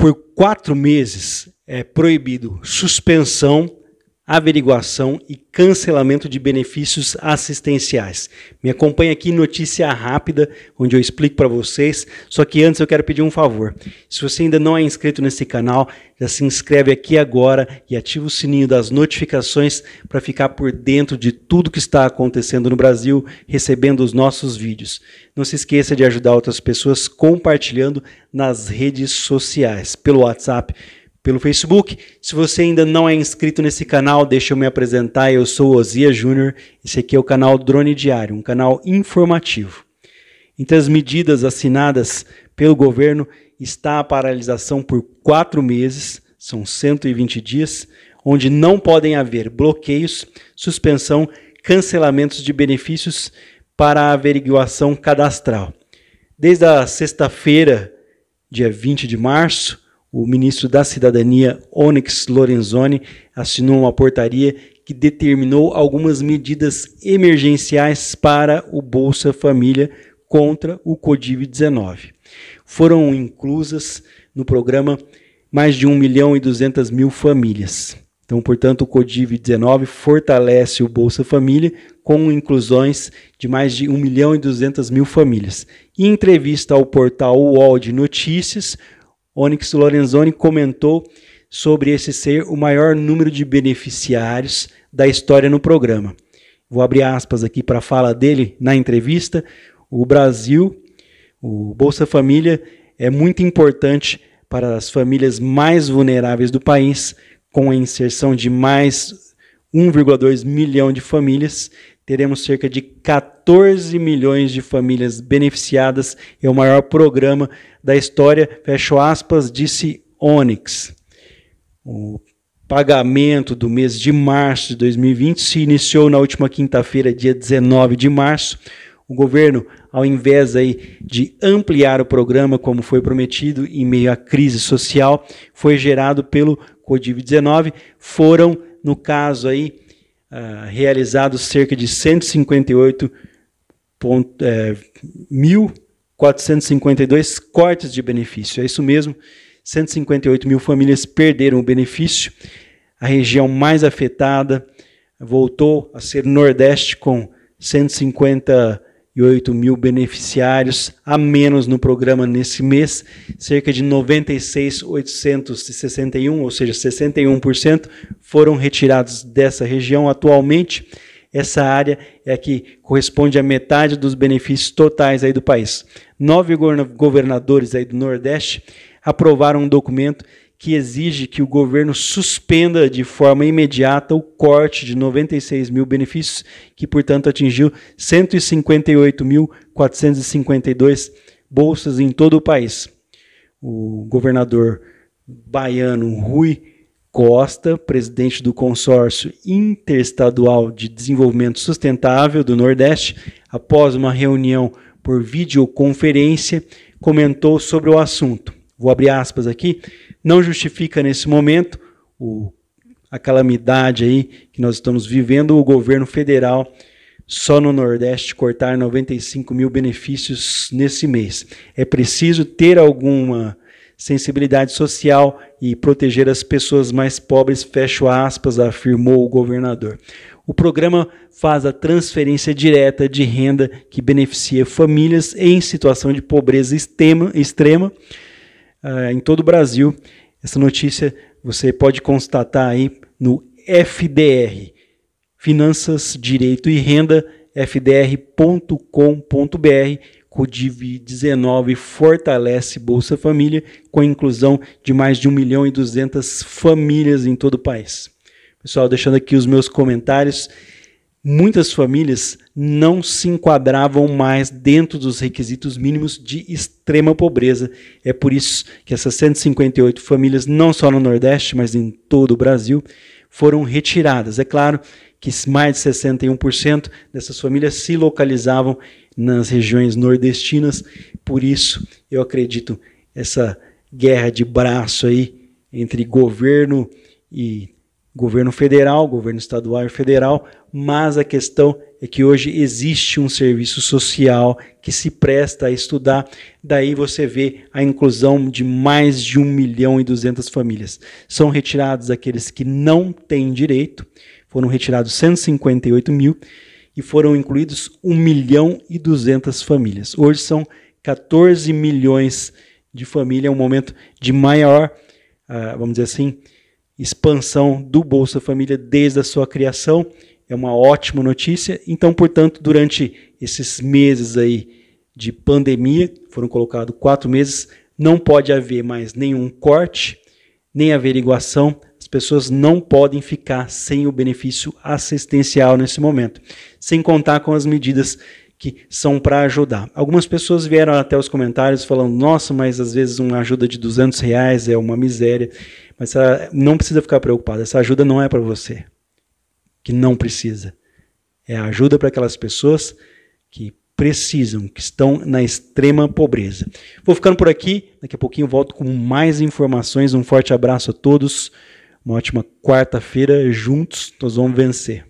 por quatro meses é proibido suspensão averiguação e cancelamento de benefícios assistenciais. Me acompanha aqui Notícia Rápida, onde eu explico para vocês. Só que antes eu quero pedir um favor. Se você ainda não é inscrito nesse canal, já se inscreve aqui agora e ativa o sininho das notificações para ficar por dentro de tudo que está acontecendo no Brasil, recebendo os nossos vídeos. Não se esqueça de ajudar outras pessoas compartilhando nas redes sociais, pelo WhatsApp pelo Facebook. Se você ainda não é inscrito nesse canal, deixa eu me apresentar. Eu sou Ozia Júnior. Esse aqui é o canal Drone Diário, um canal informativo. Entre as medidas assinadas pelo governo está a paralisação por quatro meses, são 120 dias, onde não podem haver bloqueios, suspensão, cancelamentos de benefícios para a averiguação cadastral. Desde a sexta-feira, dia 20 de março, o ministro da Cidadania, Onyx Lorenzoni, assinou uma portaria que determinou algumas medidas emergenciais para o Bolsa Família contra o Covid-19. Foram inclusas no programa mais de 1 milhão e 200 mil famílias. Então, portanto, o Covid-19 fortalece o Bolsa Família com inclusões de mais de 1 milhão e 200 mil famílias. Em entrevista ao portal UOL de Notícias, Onyx Lorenzoni comentou sobre esse ser o maior número de beneficiários da história no programa. Vou abrir aspas aqui para a fala dele na entrevista. O Brasil, o Bolsa Família, é muito importante para as famílias mais vulneráveis do país, com a inserção de mais 1,2 milhão de famílias teremos cerca de 14 milhões de famílias beneficiadas. É o maior programa da história, fecho aspas, disse Onyx. O pagamento do mês de março de 2020 se iniciou na última quinta-feira, dia 19 de março. O governo, ao invés aí de ampliar o programa como foi prometido em meio à crise social, foi gerado pelo Covid-19, foram, no caso aí, uh, ah, realizados cerca de 158 ponto, é, 1.452 cortes de benefício. É isso mesmo, 158 mil famílias perderam o benefício. A região mais afetada voltou a ser Nordeste, com 150 e 8 mil beneficiários a menos no programa nesse mês, cerca de 96,861, ou seja, 61% foram retirados dessa região atualmente. Essa área é a que corresponde à metade dos benefícios totais aí do país. Nove governadores aí do Nordeste aprovaram um documento que exige que o governo suspenda de forma imediata o corte de 96 mil benefícios, que, portanto, atingiu 158.452 bolsas em todo o país. O governador baiano Rui Costa, presidente do Consórcio Interestadual de Desenvolvimento Sustentável do Nordeste, após uma reunião por videoconferência, comentou sobre o assunto. Vou abrir aspas aqui não justifica nesse momento o, a calamidade aí que nós estamos vivendo, o governo federal só no Nordeste cortar 95 mil benefícios nesse mês. É preciso ter alguma sensibilidade social e proteger as pessoas mais pobres, fecho aspas, afirmou o governador. O programa faz a transferência direta de renda que beneficia famílias em situação de pobreza extrema, extrema uh, em todo o Brasil. Essa notícia você pode constatar aí no FDR, Finanças, Direito e Renda, fdr.com.br. Codiv 19 fortalece Bolsa Família com a inclusão de mais de 1 milhão e 200 famílias em todo o país. Pessoal, deixando aqui os meus comentários muitas famílias não se enquadravam mais dentro dos requisitos mínimos de extrema pobreza. É por isso que essas 158 famílias, não só no Nordeste, mas em todo o Brasil, foram retiradas. É claro que mais de 61% dessas famílias se localizavam nas regiões nordestinas, por isso eu acredito essa guerra de braço aí entre governo e governo federal, governo estadual e federal, mas a questão é que hoje existe um serviço social que se presta a estudar. Daí você vê a inclusão de mais de 1 milhão e 200 famílias. São retirados aqueles que não têm direito, foram retirados 158 mil e foram incluídos 1 milhão e 200 famílias. Hoje são 14 milhões de famílias, é um momento de maior, ah, vamos dizer assim, expansão do Bolsa Família desde a sua criação. É uma ótima notícia. Então, portanto, durante esses meses aí de pandemia, foram colocados quatro meses, não pode haver mais nenhum corte, nem averiguação. As pessoas não podem ficar sem o benefício assistencial nesse momento, sem contar com as medidas que são para ajudar. Algumas pessoas vieram até os comentários falando: nossa, mas às vezes uma ajuda de 200 reais é uma miséria. Mas não precisa ficar preocupado, essa ajuda não é para você, que não precisa. É ajuda para aquelas pessoas que precisam, que estão na extrema pobreza. Vou ficando por aqui, daqui a pouquinho volto com mais informações. Um forte abraço a todos, uma ótima quarta-feira juntos, nós vamos vencer.